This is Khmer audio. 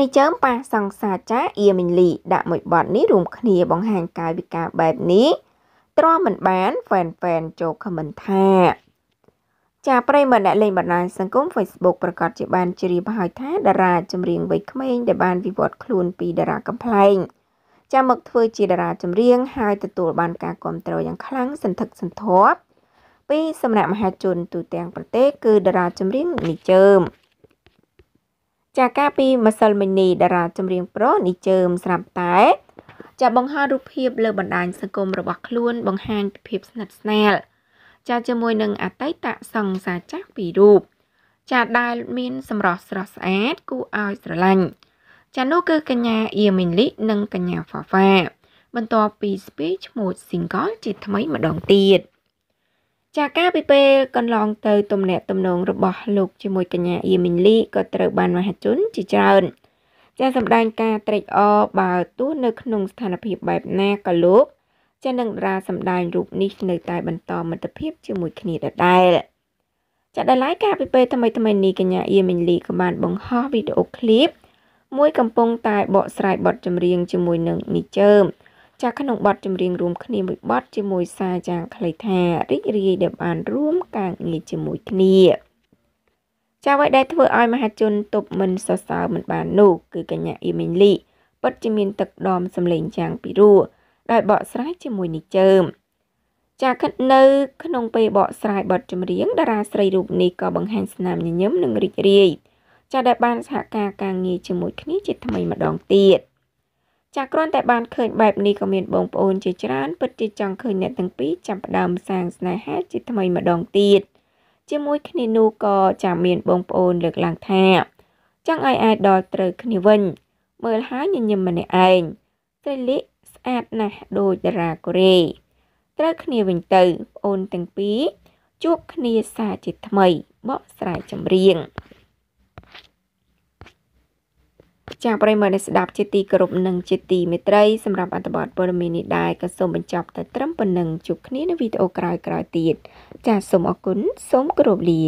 និចើមប៉ះសង្សាចាអ៊ីមីលីដាក់មួយបត់នេះរួម គ្នាបង្ហាញកាយវិការបែបនេះទ្រាំមិនបានហ្វេនហ្វេនចូលខមមិនថាចាប្រិមត្តអ្នកលេងបណ្ដាញសង្គម Facebook ប្រកាសជាបានជ្រាបហើយថាតារាចម្រៀងវ័យក្មេងដែលបានវិវត្តខ្លួនពីតារាកំ pl ែងចាំមកធ្វើជាតារាចម្រៀងហើយទទួលបានការគ្រប់គ្រងយ៉ាងខ្លាំងសន្ធឹកសន្ធាប់ពីសំណាក់មហាជនទូទាំងប្រទេសគឺតារាចម្រៀងនិជើម។ចាកាលពីម្សិលមិញនេះតារាចម្រៀងប្រុសនីជើមស្រាប់តែ ចាបង្ហោះរូបភាពលើបណ្ដាញសង្គមរបស់ខ្លួនបង្ហាញពីភាពស្និទ្ធស្នាល ចាជាមួយនឹងអតីតសង្សារចាស់ពីររូបចាដែលមានសម្រស់ស្រស់ស្អាតគួរឲ្យស្រឡាញ់ចានោះគឺកញ្ញាអ៊ីមីលីនិងកញ្ញាហ្វាហ្វា បន្ទាប់ពីស្ពាយឈ្មោះ single ជាថ្មីម្ដងទៀត។ចាកាលពីពេលកន្លងទៅទំនាក់ទំនងរបស់លោកជាមួយកញ្ញាអ៊ីមីលីក៏ត្រូវបានមហាជនជាច្រើនចាសម្ដែងការត្រេកអរបើទោះនៅក្នុងស្ថានភាពបែបណាក៏លោកចានឹងតារាសម្ដែងរូបនេះនៅតែបន្តមិត្តភាពជាមួយគ្នាដដែលចាដល់ឡាយការពីពេលថ្មីថ្មីនេះកញ្ញាអ៊ីមីលីក៏បានបង្ហោះវីដេអូឃ្លីបមួយកំពុងតែបកស្រាយបទចម្រៀងជាមួយនឹងនីជើមចាក្នុងបទចម្រៀងរួមគ្នាមួយបទជាមួយសារយ៉ាងខ្លីថារីករាយដែលបានរួមការងារជាមួយគ្នាចាអ្វីដែលធ្វើឲ្យមហាជនទប់មិនសរសើរមិនបាននោះគឺកញ្ញាអ៊ីមីលីពិតជាមានទឹកដមសម្លេងយ៉ាងពិរោះដែលបកស្រាយជាមួយនេះជើមចាគិតនៅក្នុងពេលបកស្រាយបទចម្រៀងតារាស្រីរូបនេះក៏បង្ហាញស្នាមញញឹមនិងរីករាយចាដែលបានសហការការងារជាមួយគ្នាជាថ្មីម្ដងទៀត។ចាគ្រាន់តែបានឃើញបែបនេះក៏មានបងប្អូនជាច្រើនពិតជាចង់ឃើញអ្នកទាំងពីរចាប់ផ្ដើមសាងស្នេហាជាថ្មីម្ដងទៀតជាមួយគ្នានោះក៏ចាមានបងប្អូនលើកឡើងថាចង់ឲ្យអាចដល់ត្រូវគ្នាវិញមើលហើយញញឹមម្នាក់ឯងស្រីលីស្អាតណាស់ដូចតារាកូរ៉េត្រូវគ្នាវិញទៅប្អូនទាំងពីរជួបគ្នាសាជាថ្មីបកស្រាយចម្រៀងចាស់ប្រិមត្តអ្នកស្ដាប់ ជាទីគោរពនិងជាទីមេត្រីសម្រាប់អត្ថបទព័ត៌មាននេះដែរក៏សូមបញ្ចប់តែត្រឹមប៉ុណ្ណឹងជួបគ្នានៅវីដេអូក្រោយៗទៀតចាសសូមអរគុណសូមគោរពលា